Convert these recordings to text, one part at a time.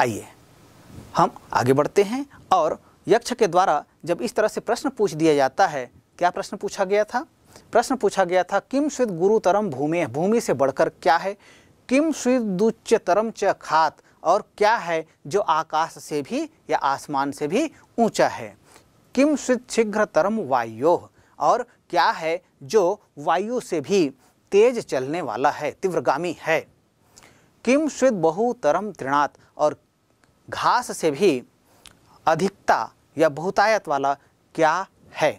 आइए हम आगे बढ़ते हैं और यक्ष के द्वारा जब इस तरह से प्रश्न पूछ दिया जाता है क्या प्रश्न पूछा गया था प्रश्न पूछा गया था किम स्विद गुरुतरम भूमि भूमि से बढ़कर क्या है किम स्विद दुच्चतरम च खात और क्या है जो आकाश से भी या आसमान से भी ऊंचा है किम स्विद तरम वायो और क्या है जो वायु से भी तेज चलने वाला है तीव्रगामी है किम स्विद बहुतरम त्रिणात घास से भी अधिकता या बहुतायत वाला क्या है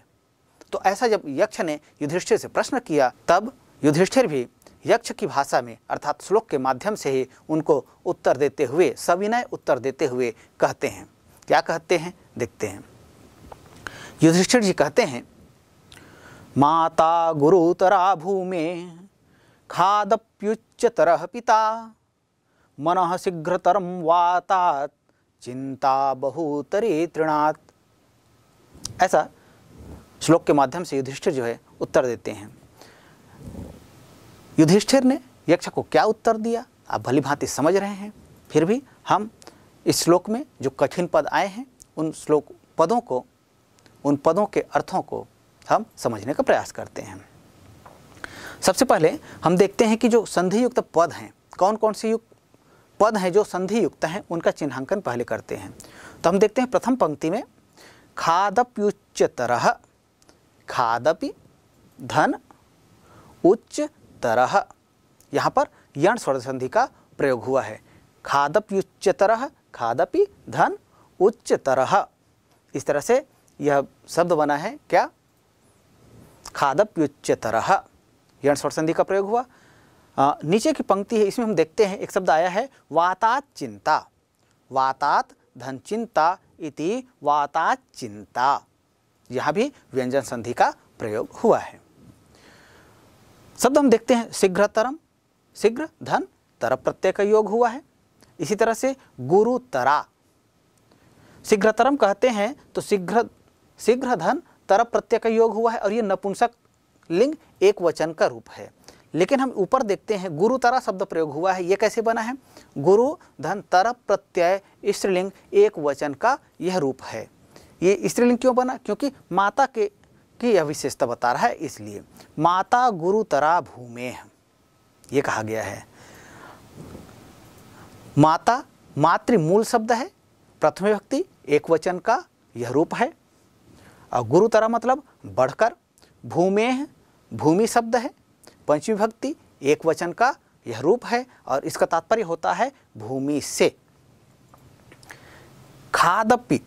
तो ऐसा जब यक्ष ने युधिष्ठिर से प्रश्न किया तब युधिष्ठिर भी यक्ष की भाषा में अर्थात श्लोक के माध्यम से ही उनको उत्तर देते हुए सविनय उत्तर देते हुए कहते हैं क्या कहते हैं देखते हैं युधिष्ठिर जी कहते हैं माता गुरु तरा भूमे तरह पिता मन शीघ्रतरम वाता चिंता बहुतरी तृणात ऐसा श्लोक के माध्यम से युधिष्ठिर जो है उत्तर देते हैं युधिष्ठिर ने यक्ष को क्या उत्तर दिया आप भली भांति समझ रहे हैं फिर भी हम इस श्लोक में जो कठिन पद आए हैं उन श्लोक पदों को उन पदों के अर्थों को हम समझने का प्रयास करते हैं सबसे पहले हम देखते हैं कि जो संधि युक्त पद हैं कौन कौन से युक्त पद हैं जो संधि युक्त हैं उनका चिन्हांकन पहले करते हैं तो हम देखते हैं प्रथम पंक्ति में खादप्युच्चतर खादपि धन उच्च तरह यहाँ पर यण स्वर संधि का प्रयोग हुआ है खादप्युच्चतर खादपि धन उच्च तरह इस तरह से यह शब्द बना है क्या खादप्युच्चतर यण स्वर संधि का प्रयोग हुआ नीचे की पंक्ति है इसमें हम देखते हैं एक शब्द आया है वातात चिंता वातात धन चिंता इति वातात चिंता यहाँ भी व्यंजन संधि का प्रयोग हुआ है शब्द हम देखते हैं शीघ्र तरम शीघ्र धन तरप प्रत्यय का योग हुआ है इसी तरह से गुरुतरा शीघ्रतरम कहते हैं तो शीघ्र शीघ्र धन तरप प्रत्यय का योग हुआ है और ये नपुंसक लिंग एक वचन का रूप है लेकिन हम ऊपर देखते हैं गुरु तरह शब्द प्रयोग हुआ है ये कैसे बना है गुरु धन तर प्रत्यय स्त्रीलिंग एक वचन का यह रूप है ये स्त्रीलिंग क्यों बना क्योंकि माता के की यह विशेषता बता रहा है इसलिए माता गुरु तरा भूमे ये कहा गया है माता मातृ मूल शब्द है प्रथम व्यक्ति एक वचन का यह रूप है और गुरु तरह मतलब बढ़कर भूमे भूमि शब्द है पंचमी भक्ति एक वचन का यह रूप है और इसका तात्पर्य होता है भूमि से खादपि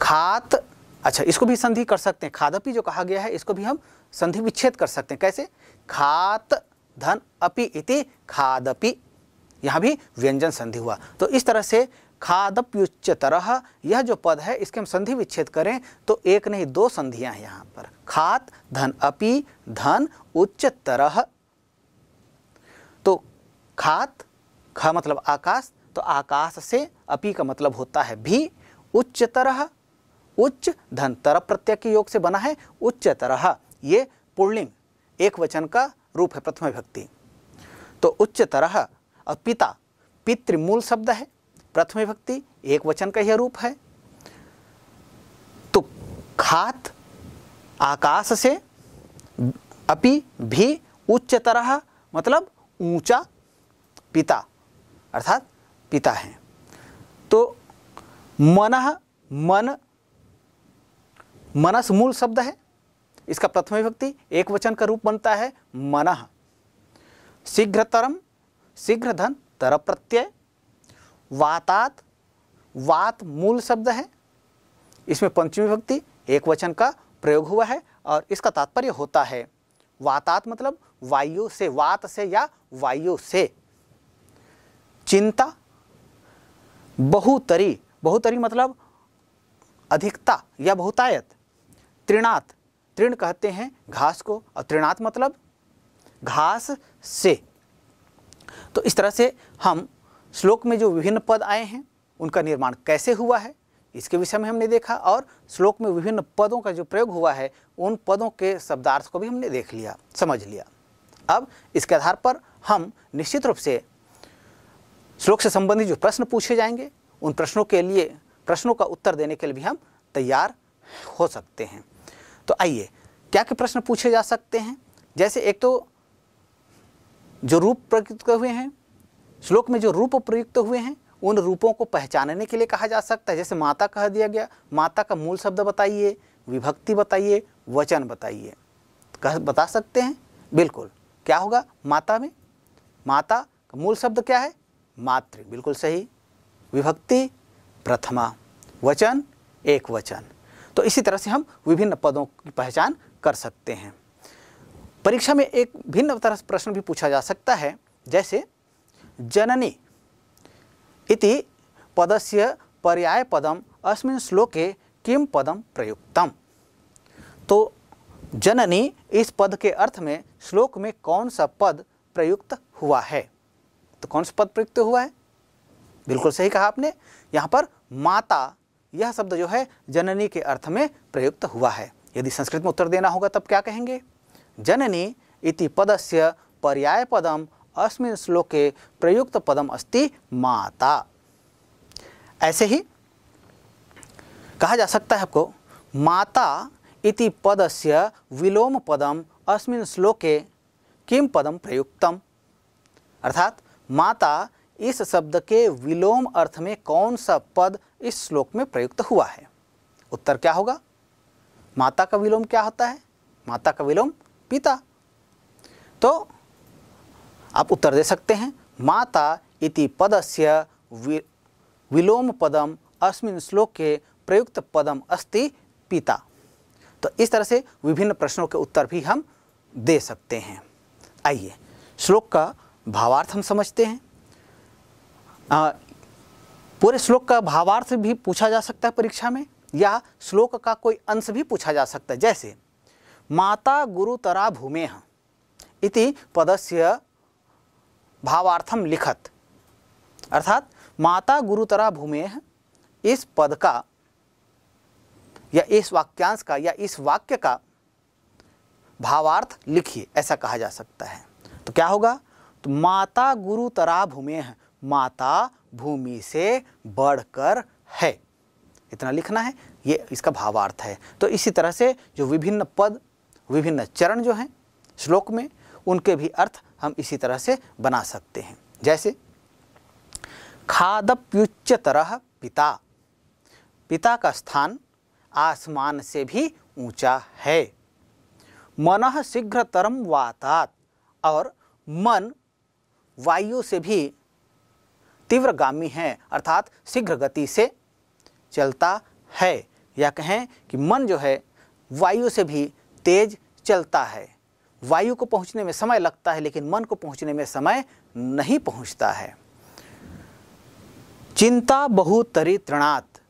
खात अच्छा इसको भी संधि कर सकते हैं खादपि जो कहा गया है इसको भी हम संधि विच्छेद कर सकते हैं कैसे खात धन अपि इति खादपि यहाँ भी व्यंजन संधि हुआ तो इस तरह से तरह यह जो पद है इसके हम संधि विच्छेद करें तो एक नहीं दो संधियां हैं यहाँ पर खात धन अपि धन उच्च तरह तो खात खा मतलब आकाश तो आकाश से अपि का मतलब होता है भी उच्चतर उच्च धन तर प्रत्यय के योग से बना है उच्च तरह ये पुल्लिंग एक वचन का रूप है प्रथम व्यक्ति तो तरह और पिता मूल शब्द है प्रथम विभक्ति एक वचन का ही रूप है तो खात आकाश से अपि भी उच्च तरह मतलब ऊंचा पिता अर्थात पिता है तो मन मन मनस मूल शब्द है इसका प्रथम विभक्ति एक वचन का रूप बनता है मन शीघ्रतरम शीघ्र धन तर प्रत्यय वातात वात मूल शब्द है इसमें पंचमी भक्ति एक वचन का प्रयोग हुआ है और इसका तात्पर्य होता है वातात मतलब वायु से वात से या वायु से चिंता बहुतरी बहुतरी मतलब अधिकता या बहुतायत तृणात तृण कहते हैं घास को और तृणात मतलब घास से तो इस तरह से हम श्लोक में जो विभिन्न पद आए हैं उनका निर्माण कैसे हुआ है इसके विषय में हमने देखा और श्लोक में विभिन्न पदों का जो प्रयोग हुआ है उन पदों के शब्दार्थ को भी हमने देख लिया समझ लिया अब इसके आधार पर हम निश्चित रूप से श्लोक से संबंधित जो प्रश्न पूछे जाएंगे उन प्रश्नों के लिए प्रश्नों का उत्तर देने के लिए भी हम तैयार हो सकते हैं तो आइए क्या क्या प्रश्न पूछे जा सकते हैं जैसे एक तो जो रूप प्रयुक्त हुए हैं श्लोक में जो रूप प्रयुक्त हुए हैं उन रूपों को पहचानने के लिए कहा जा सकता है जैसे माता कह दिया गया माता का मूल शब्द बताइए विभक्ति बताइए वचन बताइए कह बता सकते हैं बिल्कुल क्या होगा माता में माता का मूल शब्द क्या है मातृ बिल्कुल सही विभक्ति प्रथमा वचन एक वचन तो इसी तरह से हम विभिन्न पदों की पहचान कर सकते हैं परीक्षा में एक भिन्न तरह से प्रश्न भी पूछा जा सकता है जैसे जननी इति पदस्य पर्याय पदम अस्मिन श्लोके किम पदम प्रयुक्तम तो जननी इस पद के अर्थ में श्लोक में कौन सा पद प्रयुक्त हुआ है तो कौन सा पद प्रयुक्त हुआ है बिल्कुल सही कहा आपने यहाँ पर माता यह शब्द जो है जननी के अर्थ में प्रयुक्त हुआ है यदि संस्कृत में उत्तर देना होगा तब क्या कहेंगे जननी इति पदस्य पदम अस्मिन श्लोके प्रयुक्त पदम अस्ति माता ऐसे ही कहा जा सकता है आपको माता इति पदस्य विलोम पदम अस्मिन श्लोके किम पदम प्रयुक्तम अर्थात माता इस शब्द के विलोम अर्थ में कौन सा पद इस श्लोक में प्रयुक्त हुआ है उत्तर क्या होगा माता का विलोम क्या होता है माता का विलोम पिता तो आप उत्तर दे सकते हैं माता इति पदस्य वि, विलोम पदम अस्मिन श्लोक के प्रयुक्त पदम अस्ति पिता तो इस तरह से विभिन्न प्रश्नों के उत्तर भी हम दे सकते हैं आइए श्लोक का भावार्थ हम समझते हैं आ, पूरे श्लोक का भावार्थ भी पूछा जा सकता है परीक्षा में या श्लोक का कोई अंश भी पूछा जा सकता है जैसे माता गुरुतरा भूमेह इति पदस्य भावार्थम लिखत अर्थात माता गुरुतरा भूमेह इस पद का या इस वाक्यांश का या इस वाक्य का भावार्थ लिखिए ऐसा कहा जा सकता है तो क्या होगा तो माता गुरुतरा भूमेह माता भूमि से बढ़कर है इतना लिखना है ये इसका भावार्थ है तो इसी तरह से जो विभिन्न पद विभिन्न चरण जो हैं श्लोक में उनके भी अर्थ हम इसी तरह से बना सकते हैं जैसे तरह पिता पिता का स्थान आसमान से भी ऊंचा है मन शीघ्रतरम वातात और मन वायु से भी तीव्रगामी है अर्थात शीघ्र गति से चलता है या कहें कि मन जो है वायु से भी तेज चलता है वायु को पहुंचने में समय लगता है लेकिन मन को पहुंचने में समय नहीं पहुंचता है चिंता बहुतरी तृणात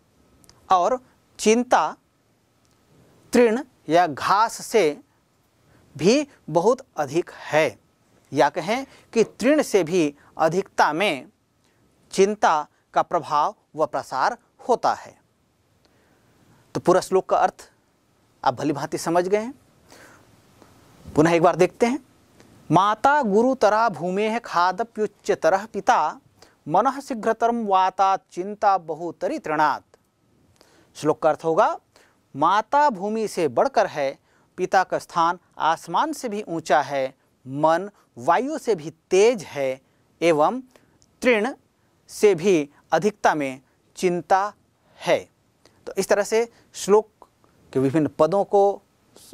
और चिंता तृण या घास से भी बहुत अधिक है या कहें कि तृण से भी अधिकता में चिंता का प्रभाव व प्रसार होता है तो पूरा श्लोक का अर्थ आप भली भांति समझ गए हैं पुनः एक बार देखते हैं माता गुरु तरा भूमे है तरह पिता मन शीघ्रतरम वाता चिंता बहुतरी तृणात श्लोक का अर्थ होगा माता भूमि से बढ़कर है पिता का स्थान आसमान से भी ऊंचा है मन वायु से भी तेज है एवं तृण से भी अधिकता में चिंता है तो इस तरह से श्लोक कि विभिन्न पदों को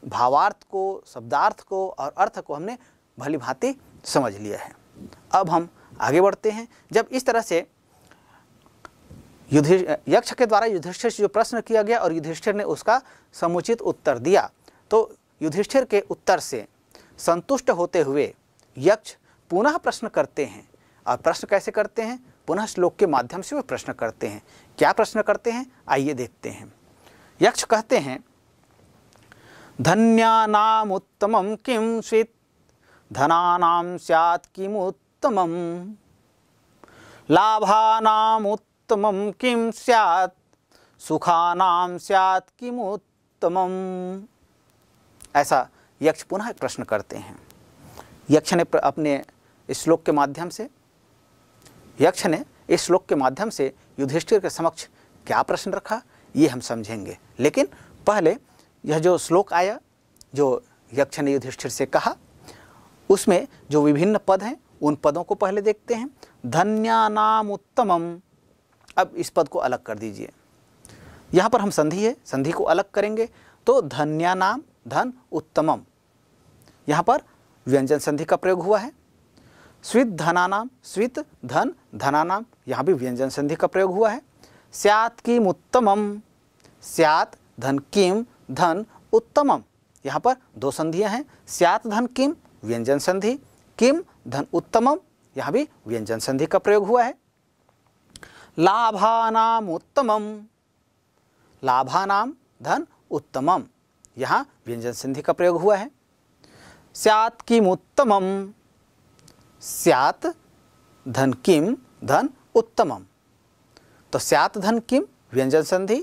भावार्थ को शब्दार्थ को और अर्थ को हमने भली भांति समझ लिया है अब हम आगे बढ़ते हैं जब इस तरह से युधिष यक्ष के द्वारा युधिष्ठिर से जो प्रश्न किया गया और युधिष्ठिर ने उसका समुचित उत्तर दिया तो युधिष्ठिर के उत्तर से संतुष्ट होते हुए यक्ष पुनः प्रश्न करते हैं और प्रश्न कैसे करते हैं पुनः श्लोक के माध्यम से वे प्रश्न करते हैं क्या प्रश्न करते हैं आइए देखते हैं यक्ष कहते हैं नाम उत्तम किम स्वित नाम सियात किम लाभा नाम उत्तम किम सुखा नाम सियात किम उत्तम ऐसा यक्ष पुनः प्रश्न करते हैं यक्ष ने अपने इस श्लोक के माध्यम से यक्ष ने इस श्लोक के माध्यम से युधिष्ठिर के समक्ष क्या प्रश्न रखा ये हम समझेंगे लेकिन पहले यह जो श्लोक आया जो यक्ष ने युधिष्ठिर से कहा उसमें जो विभिन्न पद हैं उन पदों को पहले देखते हैं धन्या नाम उत्तमम अब इस पद को अलग कर दीजिए यहाँ पर हम संधि है संधि को अलग करेंगे तो धन्या नाम धन उत्तमम यहाँ पर व्यंजन संधि का प्रयोग हुआ है स्वित धनानाम स्वित धन धनानाम यहाँ भी व्यंजन संधि का प्रयोग हुआ है सियात किम उत्तमम सियात धन किम धन उत्तमम यहाँ पर दो संधियाँ हैं सियात धन किम व्यंजन संधि किम धन उत्तमम यहाँ भी व्यंजन संधि का प्रयोग हुआ है लाभानाम उत्तमम लाभानाम धन उत्तमम यहाँ व्यंजन संधि का प्रयोग हुआ है सियात किम उत्तमम सियात धन किम धन उत्तमम तो स्यात धन किम व्यंजन संधि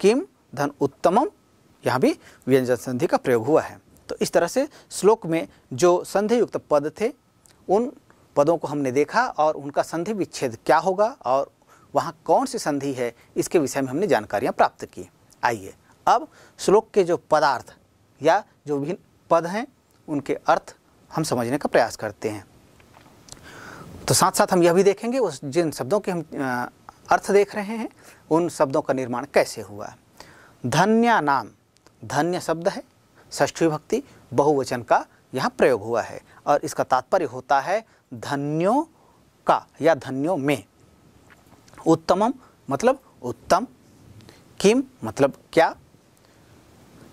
किम धन उत्तमम यहाँ भी व्यंजन संधि का प्रयोग हुआ है तो इस तरह से श्लोक में जो संधि युक्त पद थे उन पदों को हमने देखा और उनका संधि विच्छेद क्या होगा और वहाँ कौन सी संधि है इसके विषय में हमने जानकारियाँ प्राप्त की आइए अब श्लोक के जो पदार्थ या जो विभिन्न पद हैं उनके अर्थ हम समझने का प्रयास करते हैं तो साथ साथ हम यह भी देखेंगे उस जिन शब्दों की हम अर्थ देख रहे हैं उन शब्दों का निर्माण कैसे हुआ धन्या नाम धन्य शब्द है ष्ठी भक्ति बहुवचन का यहाँ प्रयोग हुआ है और इसका तात्पर्य होता है धन्यों का या धन्यों में उत्तमम मतलब उत्तम किम मतलब क्या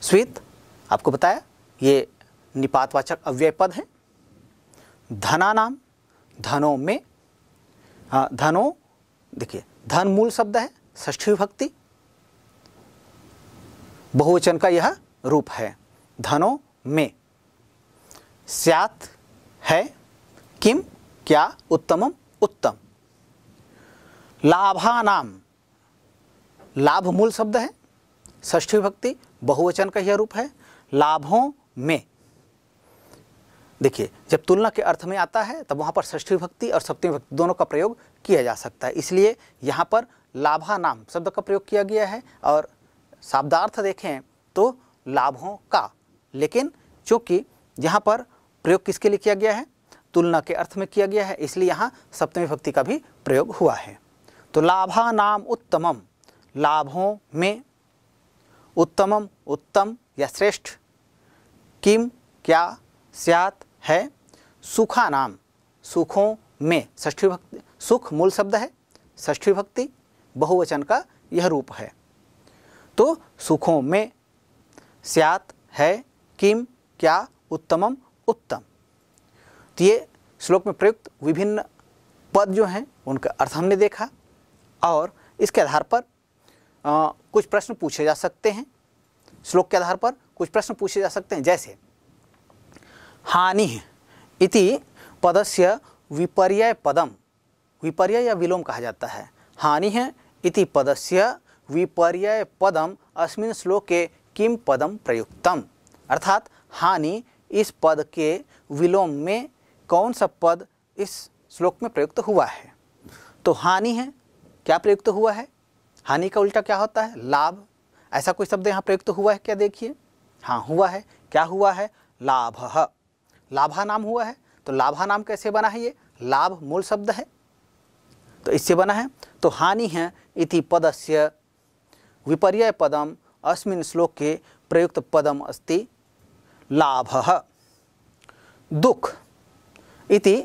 स्वीत आपको बताया ये निपातवाचक अव्यय पद है धना नाम धनों में हाँ, धनों देखिए धन मूल शब्द है ष्ठी विभक्ति बहुवचन का यह रूप है धनों में स्यात है किम क्या उत्तमम उत्तम लाभानाम लाभ मूल शब्द है ष्ठी विभक्ति बहुवचन का यह रूप है लाभों में देखिए जब तुलना के अर्थ में आता है तब वहां पर ष्ठी भक्ति और सप्तमी भक्ति दोनों का प्रयोग किया जा सकता है इसलिए यहाँ पर लाभा नाम शब्द का प्रयोग किया गया है और शब्दार्थ देखें तो लाभों का लेकिन चूँकि यहाँ पर प्रयोग किसके लिए किया गया है तुलना के अर्थ में किया गया है इसलिए यहाँ सप्तमी भक्ति का भी प्रयोग हुआ है तो लाभा नाम उत्तमम लाभों में उत्तमम उत्तम या श्रेष्ठ किम क्या स्यात है सुखा नाम सुखों में ष्ठी भक्ति सुख मूल शब्द है ष्ठी भक्ति बहुवचन का यह रूप है तो सुखों में स्यात है किम क्या उत्तमम उत्तम तो ये श्लोक में प्रयुक्त विभिन्न पद जो हैं उनका अर्थ हमने देखा और इसके आधार पर आ, कुछ प्रश्न पूछे जा सकते हैं श्लोक के आधार पर कुछ प्रश्न पूछे जा सकते हैं जैसे हानि इति पदस्य विपर्य पदम विपर्य या विलोम कहा जाता है हानि है इति पदस्य विपर्य पदम अस्मिन श्लोक के किम पदम प्रयुक्तम अर्थात हानि इस पद के विलोम में कौन सा पद इस श्लोक में प्रयुक्त हुआ है तो हानि है क्या प्रयुक्त हुआ है हानि का उल्टा क्या होता है लाभ ऐसा कोई शब्द यहाँ प्रयुक्त हुआ है क्या देखिए हाँ हुआ है क्या हुआ है लाभ लाभा नाम हुआ है तो लाभा नाम कैसे बना है ये लाभ मूल शब्द है तो इससे बना है तो हानि है इति पदस्य विपर्य पदम अस्मिन श्लोक के प्रयुक्त पदम अस्ति लाभ दुख इति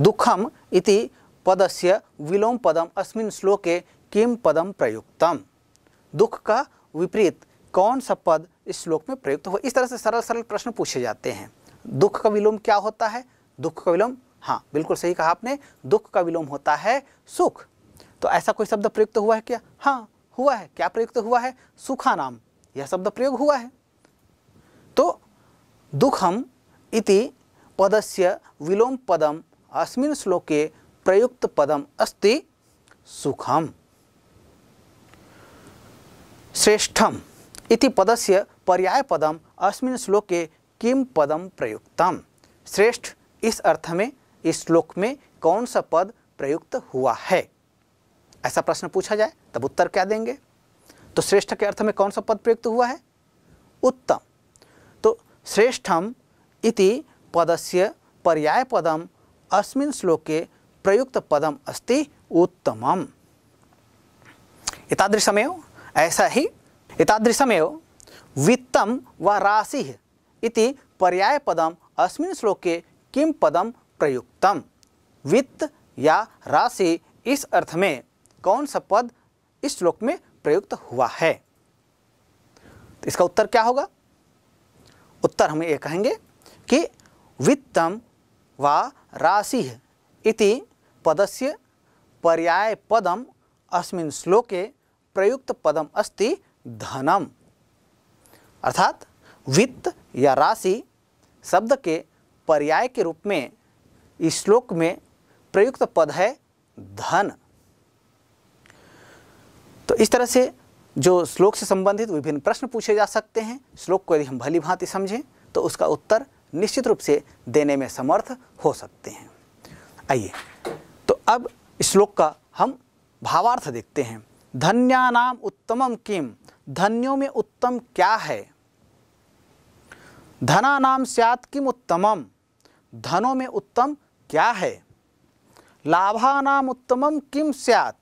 दुखम इति पदस्य विलोम पदम अस्मिन श्लोके किम पदम प्रयुक्तम दुख का विपरीत कौन सा पद इस श्लोक में प्रयुक्त हो इस तरह से सरल सरल प्रश्न पूछे जाते हैं दुख का विलोम क्या होता है दुख का विलोम हाँ बिल्कुल सही कहा आपने दुख का विलोम होता है सुख तो ऐसा कोई शब्द प्रयुक्त हुआ है क्या हाँ हुआ है क्या प्रयुक्त हुआ है सुखा नाम यह शब्द प्रयोग हुआ है तो दुखम इति पदस्य विलोम पदम अस्मिन श्लोके प्रयुक्त पदम अस्ति सुखम श्रेष्ठम इति पदस्य पर्याय पदम अस्मिन श्लोके किम पदम प्रयुक्तम श्रेष्ठ इस अर्थ में इस श्लोक में कौन सा पद प्रयुक्त हुआ है ऐसा प्रश्न पूछा जाए तब उत्तर क्या देंगे तो श्रेष्ठ के अर्थ में कौन सा पद प्रयुक्त हुआ है उत्तम तो श्रेष्ठम इति पदस्य पर्याय पदम अस्मिन श्लोके प्रयुक्त पदम अस्ति उत्तमम एतादृशमेव ऐसा ही एतादृशमेव वित्तम व राशि इति पर्याय पदम अस्मिन श्लोके किम पदम प्रयुक्तम वित्त या राशि इस अर्थ में कौन सा पद इस श्लोक में प्रयुक्त हुआ है तो इसका उत्तर क्या होगा उत्तर हम ये कहेंगे कि वित्तम व राशि इति पदस्य पर्याय पदम अस्मिन श्लोके प्रयुक्त पदम अस्ति धनम अर्थात वित्त या राशि शब्द के पर्याय के रूप में इस श्लोक में प्रयुक्त पद है धन तो इस तरह से जो श्लोक से संबंधित विभिन्न प्रश्न पूछे जा सकते हैं श्लोक को यदि हम भली भांति समझें तो उसका उत्तर निश्चित रूप से देने में समर्थ हो सकते हैं आइए तो अब श्लोक का हम भावार्थ देखते हैं धन्या नाम उत्तमम किम धन्यों में उत्तम क्या है धना नाम सियात किम उत्तमम धनों में उत्तम क्या है लाभानाम उत्तमम किम सियात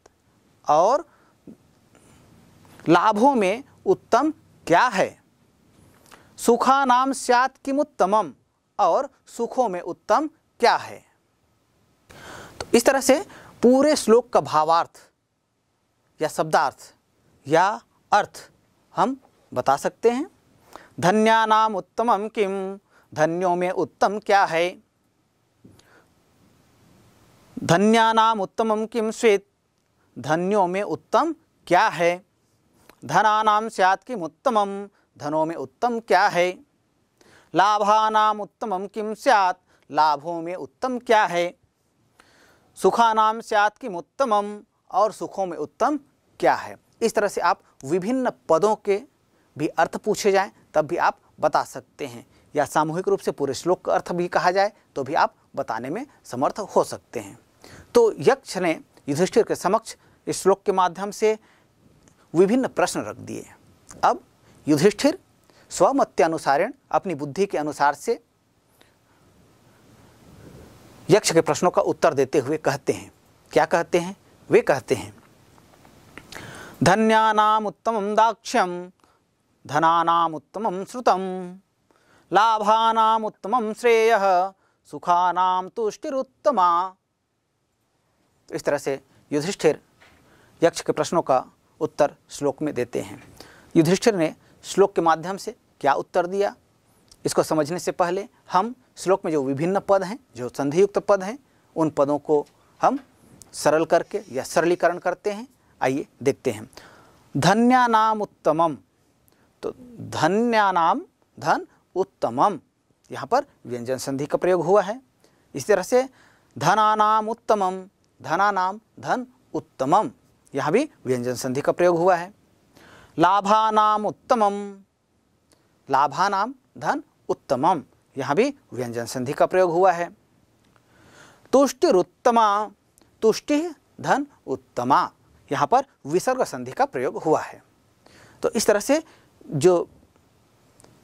और लाभों में उत्तम क्या है सुखा नाम सियात किम उत्तमम और सुखों में उत्तम क्या है तो इस तरह से पूरे श्लोक का भावार्थ या शब्दार्थ या अर्थ हम बता सकते हैं धन्यानाम उत्तमम किम धन्यों में उत्तम क्या है धन्यानाम उत्तमम किम स्वेत धन्यों में उत्तम क्या है धनानाम स्यात् किम उत्तमम धनों में उत्तम क्या है लाभानाम उत्तमम किम स्यात् लाभों में उत्तम क्या है सुखानाम स्यात् किम उत्तमम और सुखों में उत्तम क्या है इस तरह से आप विभिन्न पदों के भी अर्थ पूछे जाएं तब भी आप बता सकते हैं या सामूहिक रूप से पूरे श्लोक का अर्थ भी कहा जाए तो भी आप बताने में समर्थ हो सकते हैं तो यक्ष ने युधिष्ठिर के समक्ष इस श्लोक के माध्यम से विभिन्न प्रश्न रख दिए अब युधिष्ठिर स्वमत्यानुसारेण अपनी बुद्धि के अनुसार से यक्ष के प्रश्नों का उत्तर देते हुए कहते हैं क्या कहते हैं वे कहते हैं धन्यानाम उत्तम दाक्ष्यम धनानाम उत्तम श्रुतम लाभानाम उत्तम श्रेय सुखानाम तुष्टिरुत्तमा तो इस तरह से युधिष्ठिर यक्ष के प्रश्नों का उत्तर श्लोक में देते हैं युधिष्ठिर ने श्लोक के माध्यम से क्या उत्तर दिया इसको समझने से पहले हम श्लोक में जो विभिन्न पद हैं जो संधियुक्त पद हैं उन पदों को हम सरल करके या सरलीकरण करते हैं आइए देखते हैं धन्यानाम उत्तमम तो धन्यानाम धन उत्तमम यहाँ पर व्यंजन संधि का प्रयोग हुआ है इस तरह से धनानाम उत्तमम धनानाम धन उत्तमम यहाँ भी व्यंजन संधि का प्रयोग हुआ है लाभानाम उत्तमम लाभानाम धन उत्तमम यहाँ भी व्यंजन संधि का प्रयोग हुआ है तुष्टिरुत्तमा तुष्टि धन उत्तमा यहाँ पर विसर्ग संधि का प्रयोग हुआ है तो इस तरह से जो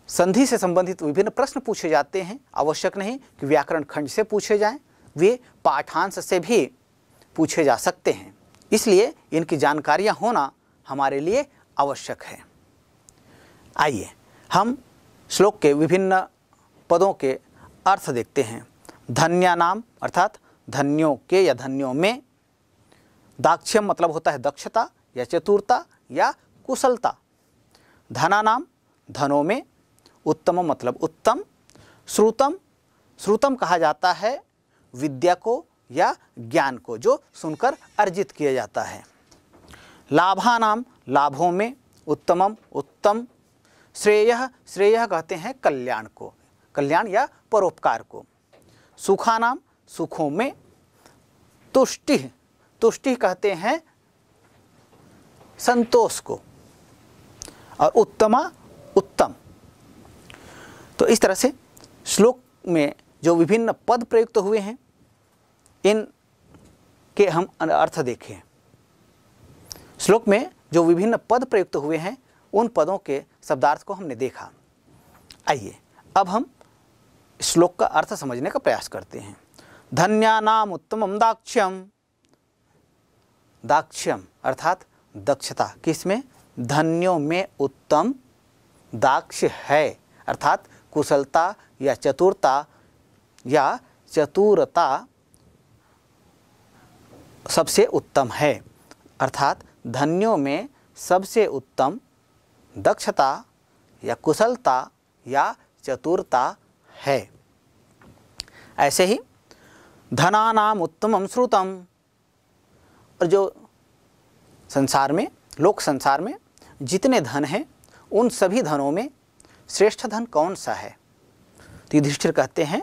संधि से संबंधित विभिन्न प्रश्न पूछे जाते हैं आवश्यक नहीं कि व्याकरण खंड से पूछे जाएं वे पाठांश से भी पूछे जा सकते हैं इसलिए इनकी जानकारियां होना हमारे लिए आवश्यक है आइए हम श्लोक के विभिन्न पदों के अर्थ देखते हैं धन्या नाम अर्थात धन्यों के या धन्यों में दाक्ष्यम मतलब होता है दक्षता या चतुरता या कुशलता धना नाम धनों में उत्तम मतलब उत्तम श्रुतम श्रुतम कहा जाता है विद्या को या ज्ञान को जो सुनकर अर्जित किया जाता है लाभानाम लाभों में उत्तमम उत्तम श्रेय श्रेय कहते हैं कल्याण को कल्याण या परोपकार को सुखानाम सुखों में तुष्टि तुष्टि कहते हैं संतोष को और उत्तमा उत्तम तो इस तरह से श्लोक में जो विभिन्न पद प्रयुक्त तो हुए हैं इन के हम अर्थ देखें श्लोक में जो विभिन्न पद प्रयुक्त तो हुए हैं उन पदों के शब्दार्थ को हमने देखा आइए अब हम श्लोक का अर्थ समझने का प्रयास करते हैं नाम उत्तम दाक्ष्यम दाक्ष्यम अर्थात दक्षता किसमें धन्यों में उत्तम दाक्ष है अर्थात कुशलता या चतुरता या चतुरता सबसे उत्तम है अर्थात धन्यों में सबसे उत्तम दक्षता या कुशलता या चतुरता है ऐसे ही धनानाम उत्तमम श्रुतम और जो संसार में लोक संसार में जितने धन हैं उन सभी धनों में श्रेष्ठ धन कौन सा है तो युधिष्ठिर कहते हैं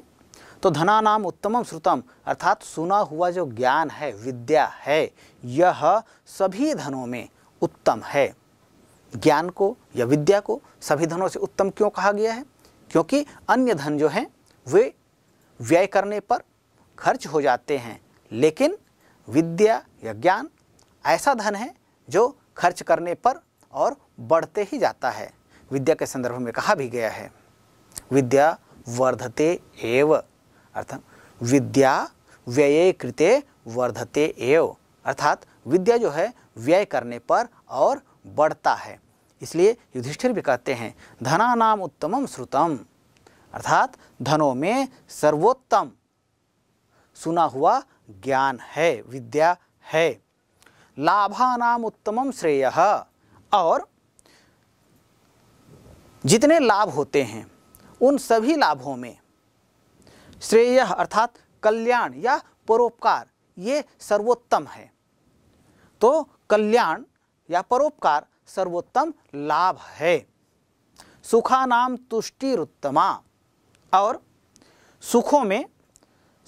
तो धना नाम उत्तमम श्रुतम अर्थात सुना हुआ जो ज्ञान है विद्या है यह सभी धनों में उत्तम है ज्ञान को या विद्या को सभी धनों से उत्तम क्यों कहा गया है क्योंकि अन्य धन जो हैं वे व्यय करने पर खर्च हो जाते हैं लेकिन विद्या या ज्ञान ऐसा धन है जो खर्च करने पर और बढ़ते ही जाता है विद्या के संदर्भ में कहा भी गया है विद्या वर्धते एव अर्थात विद्या व्यय कृते वर्धते एव अर्थात विद्या जो है व्यय करने पर और बढ़ता है इसलिए युधिष्ठिर भी कहते हैं धना नाम उत्तमम श्रुतम अर्थात धनों में सर्वोत्तम सुना हुआ ज्ञान है विद्या है लाभानाम उत्तमम श्रेय और जितने लाभ होते हैं उन सभी लाभों में श्रेय अर्थात कल्याण या परोपकार ये सर्वोत्तम है तो कल्याण या परोपकार सर्वोत्तम लाभ है सुखानाम तुष्टिरुत्तमा और सुखों में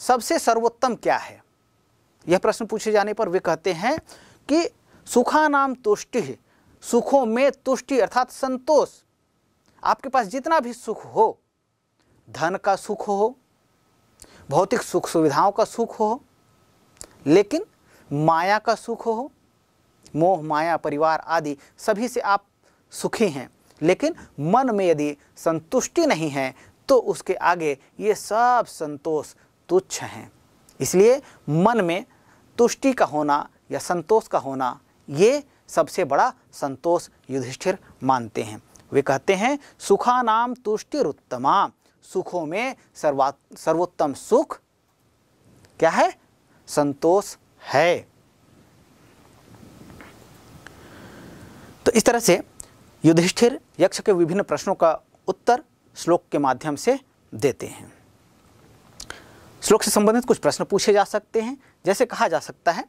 सबसे सर्वोत्तम क्या है यह प्रश्न पूछे जाने पर वे कहते हैं कि सुखा नाम तुष्टि सुखों में तुष्टि अर्थात संतोष आपके पास जितना भी सुख हो धन का सुख हो भौतिक सुख सुविधाओं का सुख हो लेकिन माया का सुख हो मोह माया परिवार आदि सभी से आप सुखी हैं लेकिन मन में यदि संतुष्टि नहीं है तो उसके आगे ये सब संतोष तुच्छ हैं इसलिए मन में तुष्टि का होना या संतोष का होना ये सबसे बड़ा संतोष युधिष्ठिर मानते हैं वे कहते हैं सुखा नाम उत्तमा सुखों में सर्वा सर्वोत्तम सुख क्या है संतोष है तो इस तरह से युधिष्ठिर यक्ष के विभिन्न प्रश्नों का उत्तर श्लोक के माध्यम से देते हैं श्लोक से संबंधित कुछ प्रश्न पूछे जा सकते हैं जैसे कहा जा सकता है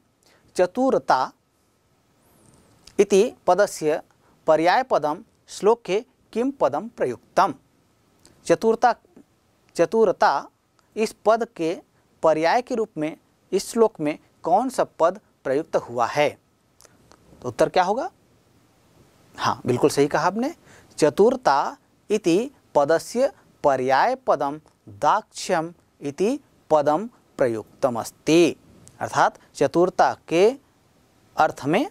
चतुरता इति पदस्य पर्याय पदम श्लोके किम पदम प्रयुक्तम चतुरता चतुरता इस पद के पर्याय के रूप में इस श्लोक में कौन सा पद प्रयुक्त हुआ है तो उत्तर क्या होगा हाँ बिल्कुल सही कहा आपने चतुरता इति पदस्य पर्याय पदम दाक्ष्यम इति पदम अस्ति अर्थात चतुरता के अर्थ में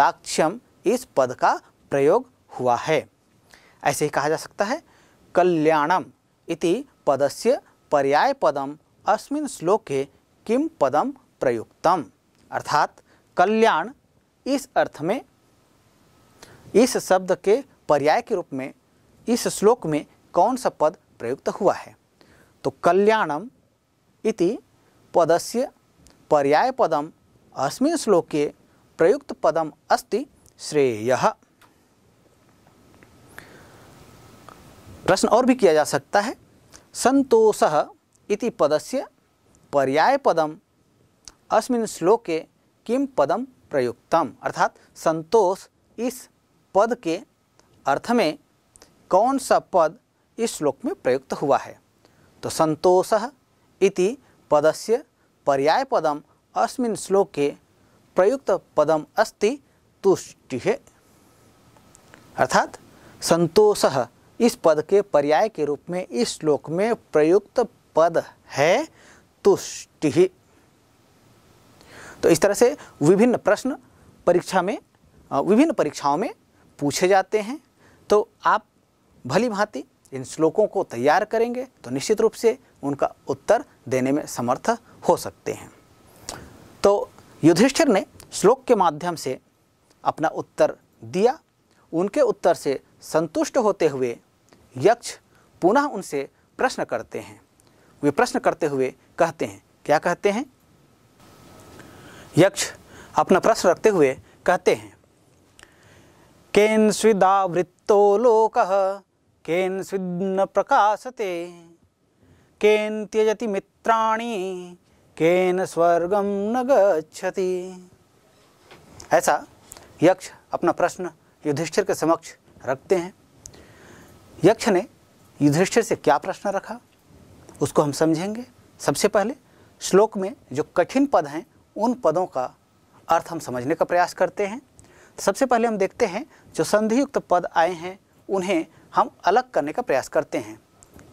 दाक्ष्यम इस पद का प्रयोग हुआ है ऐसे ही कहा जा सकता है कल्याणम इति पदस्य पर्याय पदम अस्मिन श्लोके किम पदम प्रयुक्तम अर्थात कल्याण इस अर्थ में इस शब्द के पर्याय के रूप में इस श्लोक में कौन सा पद प्रयुक्त हुआ है तो कल्याणम इति पदस्य पर्याय पदम अस्मिन श्लोके प्रयुक्त पदम अस्ति श्रेय प्रश्न और भी किया जा सकता है संतोष इति पदस्य पर्याय पदम अस्मिन श्लोके किम पदम प्रयुक्तम अर्थात संतोष इस पद के अर्थ में कौन सा पद इस श्लोक में प्रयुक्त हुआ है तो संतोष इति पदस्य पर्याय पदम अस्मिन श्लोके प्रयुक्त पदम अस्ति तुष्टि अर्थात संतोष इस पद के पर्याय के रूप में इस श्लोक में प्रयुक्त पद है तुष्टि तो इस तरह से विभिन्न प्रश्न परीक्षा में विभिन्न परीक्षाओं में पूछे जाते हैं तो आप भली भांति इन श्लोकों को तैयार करेंगे तो निश्चित रूप से उनका उत्तर देने में समर्थ हो सकते हैं तो युधिष्ठिर ने श्लोक के माध्यम से अपना उत्तर दिया उनके उत्तर से संतुष्ट होते हुए यक्ष पुनः उनसे प्रश्न करते हैं वे प्रश्न करते हुए कहते हैं क्या कहते हैं यक्ष अपना प्रश्न रखते हुए कहते हैं केन वृत्तो लोक केन स्विन्न प्रकाशते केन त्यजति मित्राणी केन स्वर्गम न गच्छति ऐसा यक्ष अपना प्रश्न युधिष्ठिर के समक्ष रखते हैं यक्ष ने युधिष्ठिर से क्या प्रश्न रखा उसको हम समझेंगे सबसे पहले श्लोक में जो कठिन पद हैं उन पदों का अर्थ हम समझने का प्रयास करते हैं सबसे पहले हम देखते हैं जो संधियुक्त पद आए हैं उन्हें हम अलग करने का प्रयास करते हैं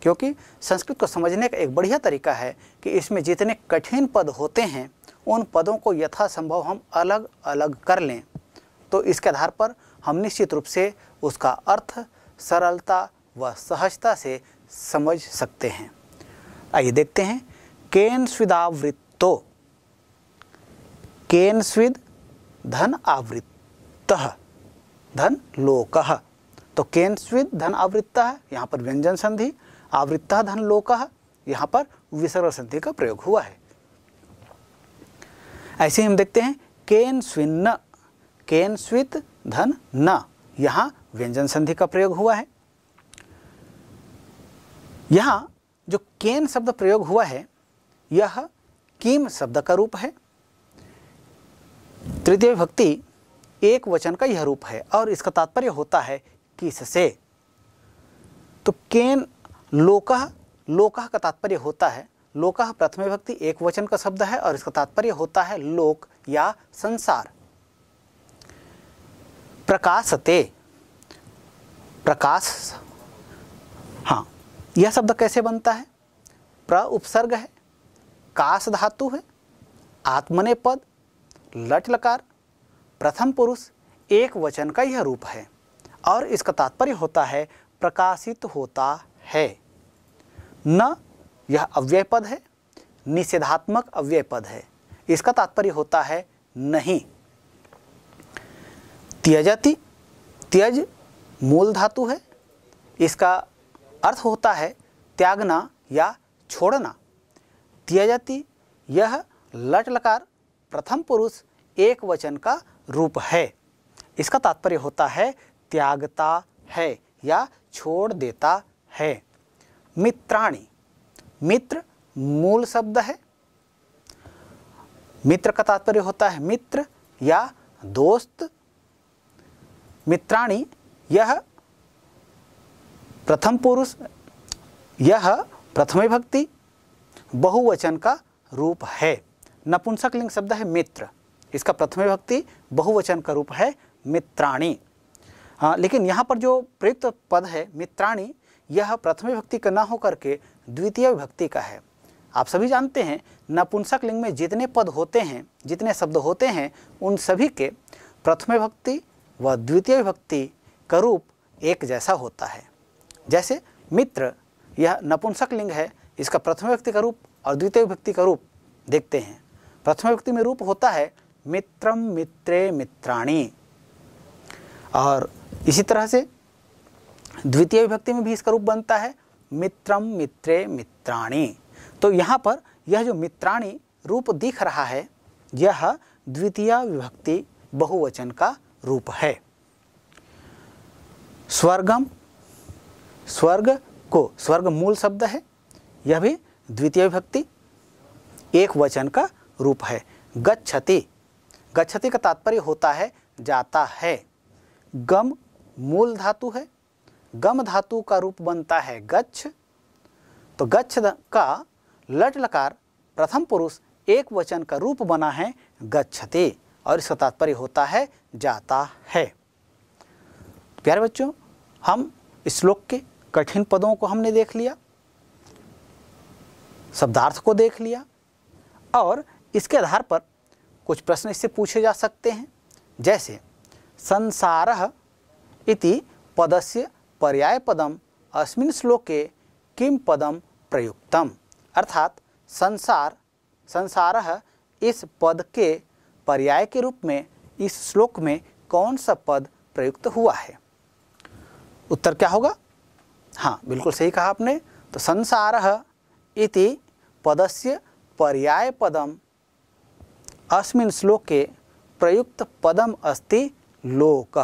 क्योंकि संस्कृत को समझने का एक बढ़िया तरीका है कि इसमें जितने कठिन पद होते हैं उन पदों को यथासंभव हम अलग अलग कर लें तो इसके आधार पर हम निश्चित रूप से उसका अर्थ सरलता वह सहजता से समझ सकते हैं आइए देखते हैं केन स्विदावृत्तो केन स्विद धन आवृत्त धन लोक तो केन स्विद धन आवृत्त यहाँ पर व्यंजन संधि आवृत्त धन लोक यहाँ पर विसर्ग संधि का प्रयोग हुआ है ऐसे ही हम देखते हैं केन स्विन्न केन स्वित धन न यहाँ व्यंजन संधि का प्रयोग हुआ है यहाँ जो केन शब्द प्रयोग हुआ है यह किम शब्द का रूप है तृतीय विभक्ति एक वचन का यह रूप है और इसका तात्पर्य होता है किससे तो केन लोकह लोकह का तात्पर्य होता है लोकह प्रथम विभक्ति एक वचन का शब्द है और इसका तात्पर्य होता है लोक या संसार प्रकाशते प्रकाश हाँ यह शब्द कैसे बनता है प्र उपसर्ग है काश धातु है आत्मने पद लट लकार प्रथम पुरुष एक वचन का यह रूप है और इसका तात्पर्य होता है प्रकाशित होता है न यह अव्यय पद है निषेधात्मक अव्यय पद है इसका तात्पर्य होता है नहीं त्यजति त्यज मूल धातु है इसका अर्थ होता है त्यागना या छोड़ना त्यजति यह लटलकार प्रथम पुरुष एक वचन का रूप है इसका तात्पर्य होता है त्यागता है या छोड़ देता है मित्राणी मित्र मूल शब्द है मित्र का तात्पर्य होता है मित्र या दोस्त मित्राणी यह प्रथम पुरुष यह प्रथम भक्ति बहुवचन का रूप है नपुंसक लिंग शब्द है मित्र इसका प्रथम भक्ति बहुवचन का रूप है मित्राणी आ, हाँ, लेकिन यहाँ पर जो प्रयुक्त पद है मित्राणी यह प्रथम भक्ति का ना होकर के द्वितीय भक्ति का है आप सभी जानते हैं नपुंसक लिंग में जितने पद होते हैं जितने शब्द होते हैं उन सभी के प्रथम भक्ति व द्वितीय भक्ति का रूप एक जैसा होता है जैसे मित्र यह नपुंसक लिंग है इसका प्रथम व्यक्ति का रूप और द्वितीय व्यक्ति का रूप देखते हैं प्रथम व्यक्ति में रूप होता है मित्रम मित्रे मित्राणी और इसी तरह से द्वितीय विभक्ति में भी इसका रूप बनता है मित्रम मित्रे मित्राणी तो यहाँ पर यह जो मित्राणी रूप दिख रहा है यह द्वितीय विभक्ति बहुवचन का रूप है स्वर्गम स्वर्ग को स्वर्ग मूल शब्द है यह भी द्वितीय विभक्ति एक वचन का रूप है गच्छति गच्छति का तात्पर्य होता है जाता है गम मूल धातु है गम धातु का रूप बनता है गच्छ तो गच्छ का लट लकार प्रथम पुरुष एक वचन का रूप बना है गच्छते और इसका तात्पर्य होता है जाता है प्यारे बच्चों हम इस श्लोक के कठिन पदों को हमने देख लिया शब्दार्थ को देख लिया और इसके आधार पर कुछ प्रश्न इससे पूछे जा सकते हैं जैसे संसार इति पदस्य पर्याय पदम अस्मिन श्लोके किम पदम प्रयुक्तम अर्थात संसार संसार इस पद के पर्याय के रूप में इस श्लोक में कौन सा पद प्रयुक्त हुआ है उत्तर क्या होगा हाँ बिल्कुल सही कहा आपने तो संसार इति पदस्य पर्याय पदम अस्मिन के प्रयुक्त पदम अस्ति लोक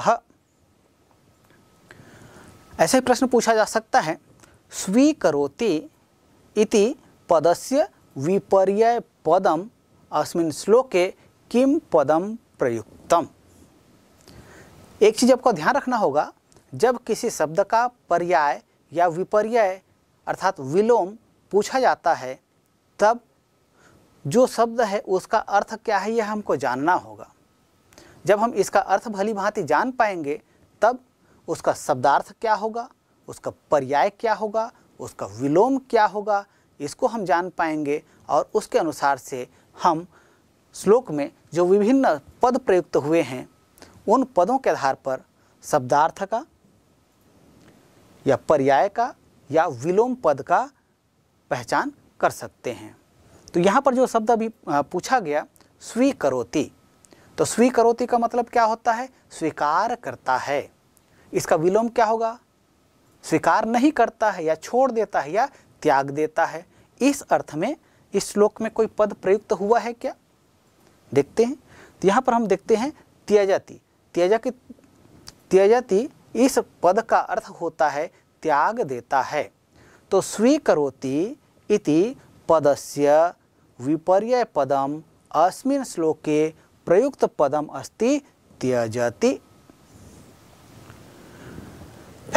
ऐसे ही प्रश्न पूछा जा सकता है स्वीकरोति इति पदस्य विपर्य पदम अस्मिन श्लोके किम पदम प्रयुक्तम एक चीज़ आपको ध्यान रखना होगा जब किसी शब्द का पर्याय या विपर्य अर्थात विलोम पूछा जाता है तब जो शब्द है उसका अर्थ क्या है यह हमको जानना होगा जब हम इसका अर्थ भली भांति जान पाएंगे तब उसका शब्दार्थ क्या होगा उसका पर्याय क्या होगा उसका विलोम क्या होगा इसको हम जान पाएंगे और उसके अनुसार से हम श्लोक में जो विभिन्न पद प्रयुक्त हुए हैं उन पदों के आधार पर शब्दार्थ का या पर्याय का या विलोम पद का पहचान कर सकते हैं तो यहाँ पर जो शब्द अभी पूछा गया स्वीकरोति तो स्वीकरोति का मतलब क्या होता है स्वीकार करता है इसका विलोम क्या होगा स्वीकार नहीं करता है या छोड़ देता है या त्याग देता है इस अर्थ में इस श्लोक में कोई पद प्रयुक्त हुआ है क्या देखते हैं तो यहाँ पर हम देखते हैं त्यजाति त्यजा की त्यजाति इस पद का अर्थ होता है त्याग देता है तो स्वीकरोति इति पदस्य विपर्य पदम अस्मिन श्लोके प्रयुक्त पदम अस्ति त्यजति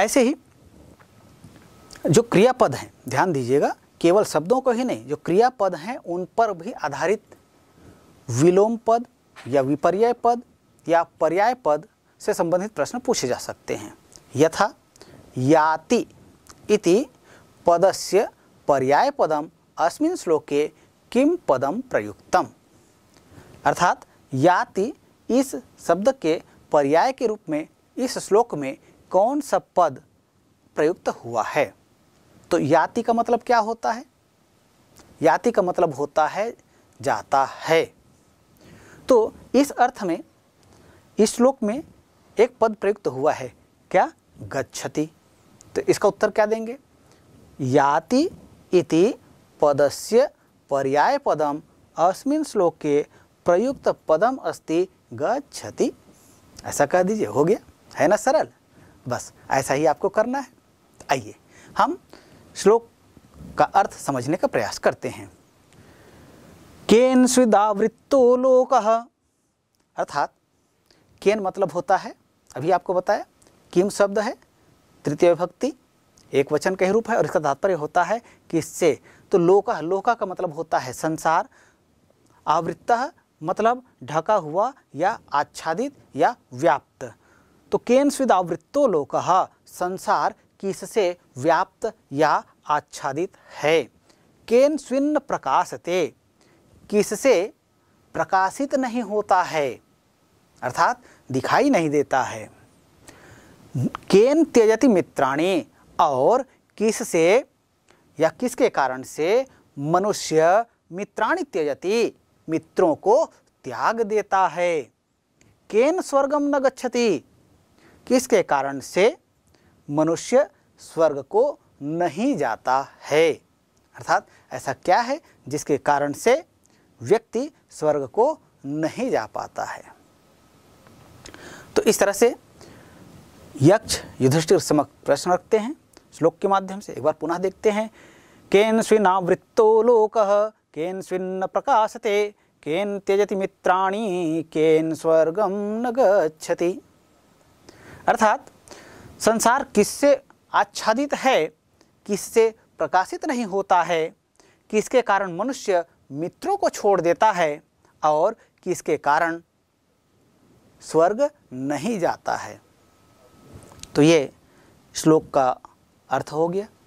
ऐसे ही जो क्रियापद हैं ध्यान दीजिएगा केवल शब्दों को ही नहीं जो क्रियापद हैं उन पर भी आधारित विलोम पद या विपर्य पद या पर्याय पद से संबंधित प्रश्न पूछे जा सकते हैं यथा याति इति पदस्य पर्याय पदम अस्मिन श्लोके किम पदम प्रयुक्तम अर्थात याति इस शब्द के पर्याय के रूप में इस श्लोक में कौन सा पद प्रयुक्त हुआ है तो याति का मतलब क्या होता है याति का मतलब होता है जाता है तो इस अर्थ में इस श्लोक में एक पद प्रयुक्त हुआ है क्या गच्छति तो इसका उत्तर क्या देंगे याति इति पदस्य पर्याय पदम अस्मिन श्लोक के प्रयुक्त पदम अस्ति गच्छति ऐसा कह दीजिए हो गया है ना सरल बस ऐसा ही आपको करना है आइए हम श्लोक का अर्थ समझने का प्रयास करते हैं केन स्विदावृत्तो लोक अर्थात केन मतलब होता है अभी आपको बताया किम शब्द है तृतीय विभक्ति एक वचन का ही रूप है और इसका तात्पर्य होता है कि इससे तो लोका लोका का मतलब होता है संसार आवृत्त मतलब ढका हुआ या आच्छादित या व्याप्त तो केन्स्विद आवृत्तो लोक संसार किससे व्याप्त या आच्छादित है केन स्विन्न प्रकाशते किससे प्रकाशित नहीं होता है अर्थात दिखाई नहीं देता है केन त्यजति मित्राणी और किस से या किसके कारण से मनुष्य मित्राणी त्यजति मित्रों को त्याग देता है केन स्वर्गम न गच्छति किसके कारण से मनुष्य स्वर्ग को नहीं जाता है अर्थात ऐसा क्या है जिसके कारण से व्यक्ति स्वर्ग को नहीं जा पाता है तो इस तरह से यक्ष युधिष्ठिर समक्ष प्रश्न रखते हैं श्लोक के माध्यम से एक बार पुनः देखते हैं केन वृत्तो लोक केन स्विन्न प्रकाशते केन त्यजति मित्राणी केन स्वर्गम न गच्छति अर्थात संसार किससे आच्छादित है किससे प्रकाशित नहीं होता है किसके कारण मनुष्य मित्रों को छोड़ देता है और किसके कारण स्वर्ग नहीं जाता है तो ये श्लोक का अर्थ हो गया